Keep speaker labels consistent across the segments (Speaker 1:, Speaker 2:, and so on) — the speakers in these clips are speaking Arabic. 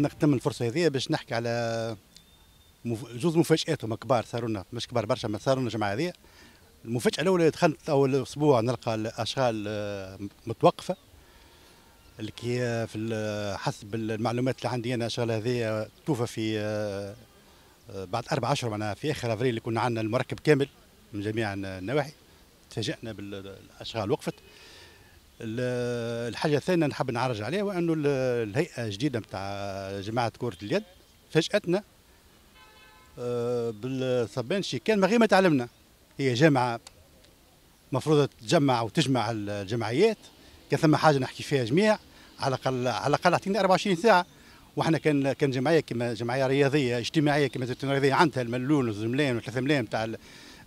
Speaker 1: نغتنم الفرصه هذه باش نحكي على جوز مفاجئات هما كبار صاروا لنا مش كبار برشا ما صاروا لنا الجمعه هذه المفاجاه الاولى دخلت اول اسبوع نلقى الاشغال آه، متوقفه اللي كي في حسب المعلومات اللي عندي انا الاشغال هذه توفى في آه، آه، بعد اربع اشهر معناها في اخر افريل اللي كنا عندنا المركب كامل من جميع النواحي تفاجئنا بالاشغال وقفت الحاجه الثانيه نحب نعرج عليها وانه الهيئه الجديده نتاع جماعه كره اليد فاجاتنا آه، بالصبان شي كان من غير ما تعلمنا هي جامعه مفروض تجمع وتجمع الجمعيات كان ثم حاجه نحكي فيها جميع على الاقل على الاقل اعطينا 24 ساعه واحنا كان كان جمعيه كما جمعيه رياضيه اجتماعيه كما رياضيه عندها الملون والزملان والثلاث ملايين نتاع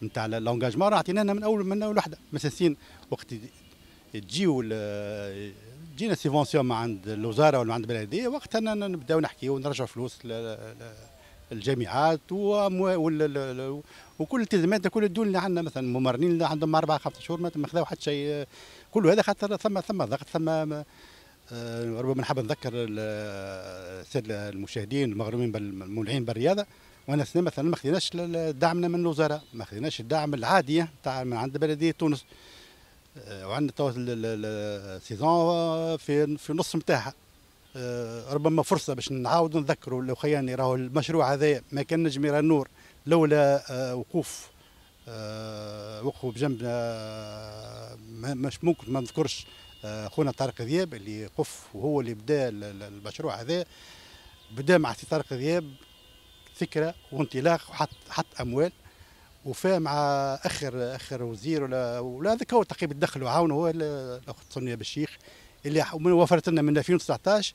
Speaker 1: نتاع لونجاجمون اعطيناها من اول من اول وحده مساسين وقت تجيو تجينا سيفونسيون من عند الوزاره ولا عند البلديه وقتها نبداو نحكيو ونرجع فلوس الجامعات وكل التزامات كل الدول اللي عندنا مثلا ممرنين اللي عندهم اربع خمس شهور ما خذاو حتى شيء كل هذا خاطر ثم ثم ضغط ثم آه، ربما نحب نذكر الساده المشاهدين المغرومين المولعين بالرياضه وانا مثلا ما خذيناش دعمنا من الوزاره ما خذيناش الدعم العادية تاع من عند بلديه تونس آه، وعندنا توا السيزون في في نص نتاعها آه، ربما فرصه باش نعاود نذكروا لو خياني راهو المشروع هذا ما كان نجم يرى النور لولا آه، وقوف وقفوا بجنبنا مش ممكن ما نذكرش خونا طارق ذياب اللي قف وهو اللي بدا المشروع هذا بدا مع سي طارق ذياب فكره وانطلاق وحط حط اموال وفاه مع اخر اخر وزير ولا ولا هذاك هو تقريبا دخل وعاونه هو الاخت سونيا بالشيخ اللي وفرت لنا من 2019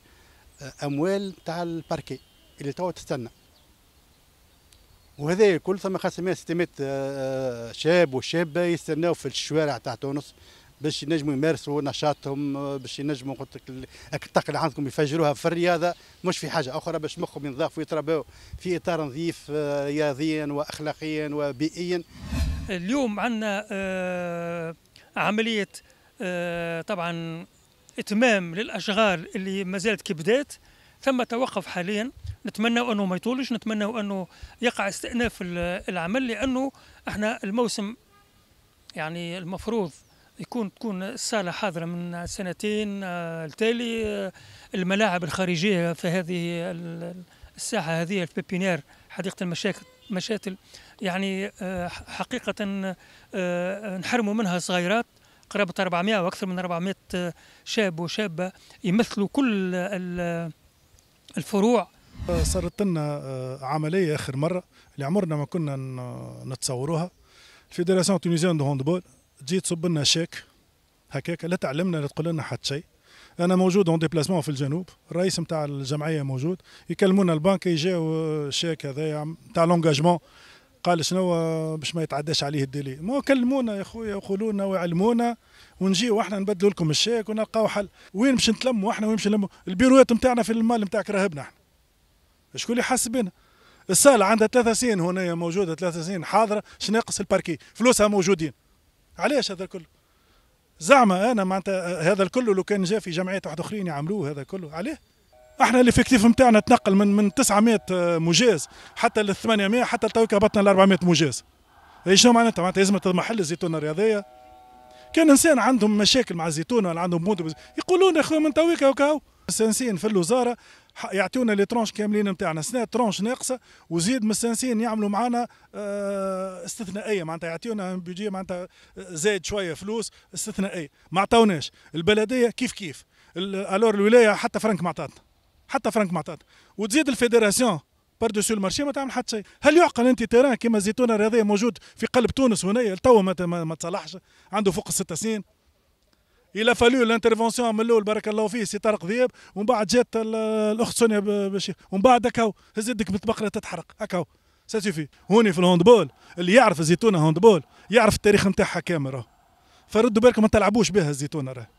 Speaker 1: آه، اموال تاع الباركي اللي توا تستنى وهذا كل ثم 500 600 آه، آه، شاب وشابه يستناو في الشوارع تاع تونس باش ينجموا يمارسوا نشاطهم آه، باش ينجموا قلت لك الطاقه اللي عندكم يفجروها في الرياضه مش في حاجه اخرى باش مخهم ينظاف ويترباو في اطار نظيف آه، رياضيا واخلاقيا وبيئيا.
Speaker 2: اليوم عندنا آه، عمليه طبعا اتمام للاشغال اللي ما زالت كبدات ثم توقف حاليا نتمنى انه ما يطولش نتمنى انه يقع استئناف العمل لانه احنا الموسم يعني المفروض يكون تكون الصاله حاضره من سنتين آه، التالي آه، الملاعب الخارجيه في هذه الساحه هذه في بيبينير حديقه المشاكل مشاتل يعني آه، حقيقه نحرموا منها صغيرات قرابة 400 وأكثر من 400 شاب وشابة يمثلوا كل الفروع
Speaker 3: صارت لنا عملية آخر مرة اللي عمرنا ما كنا نتصوروها الفيدراسيون تونيزيان دو هوندبول تجي تصب لنا شيك هكاك لا تعلمنا لا تقول لنا حتى شيء انا موجود اون ديبلاسمون في الجنوب الرئيس نتاع الجمعيه موجود يكلمونا البنك يجي شيك هذايا نتاع لونجاجمون قال شنو باش ما يتعداش عليه الديلي ما كلمونا يا خويا وقولوا لنا ويعلمونا ونجيو احنا نبدلوا لكم الشيك ونلقاو حل وين باش نتلموا احنا وين باش نلموا البيروات نتاعنا في المال نتاعك راهبنا احنا شكون اللي حاسب بنا السالة عندها ثلاثة سنين هنا موجودة ثلاثة سنين حاضرة شناقص الباركي فلوسها موجودين علاش هذا كله زعما انا معناتها هذا الكل لو كان جا في جمعيات واحد اخرين يعملوه هذا كله عليه احنا الافكتيف نتاعنا تنقل من من 900 آه، مجاز حتى ل 800 حتى توك هبطنا ل 400 مجاز اي شنو معناتها معناتها لازم تضمحل الزيتونه الرياضيه كان انسان عندهم مشاكل مع الزيتونه ولا عندهم مود يقولون يا اخويا من تويك هكا مستانسين في الوزاره يعطيونا لي ترونش كاملين نتاعنا سنه ترونش ناقصه وزيد مستانسين يعملوا معنا آه، استثنائيه معناتها يعطيونا بيجي معناتها آه، زايد شويه فلوس استثنائيه ما عطاوناش البلديه كيف كيف الور الولايه حتى فرنك ما عطاتنا حتى فرنك ما عطاتنا وتزيد الفيدراسيون بار دوسو المارشي ما تعمل حتى شيء هل يعقل انت تيران كيما الزيتونه الرياضيه موجود في قلب تونس هنا تو ما تصلحش عنده فوق الست سنين الى فالو الانترفونسيون من الاول بارك الله فيه سي طارق ذياب ومن بعد جات الاخت سونيا باش ومن بعد هكا هز يدك بالطبقله تتحرق هكا سا سوفي هوني في الهوندبول اللي يعرف الزيتونه هوندبول يعرف التاريخ نتاعها كامل فردوا بالكم ما تلعبوش بها الزيتونه راه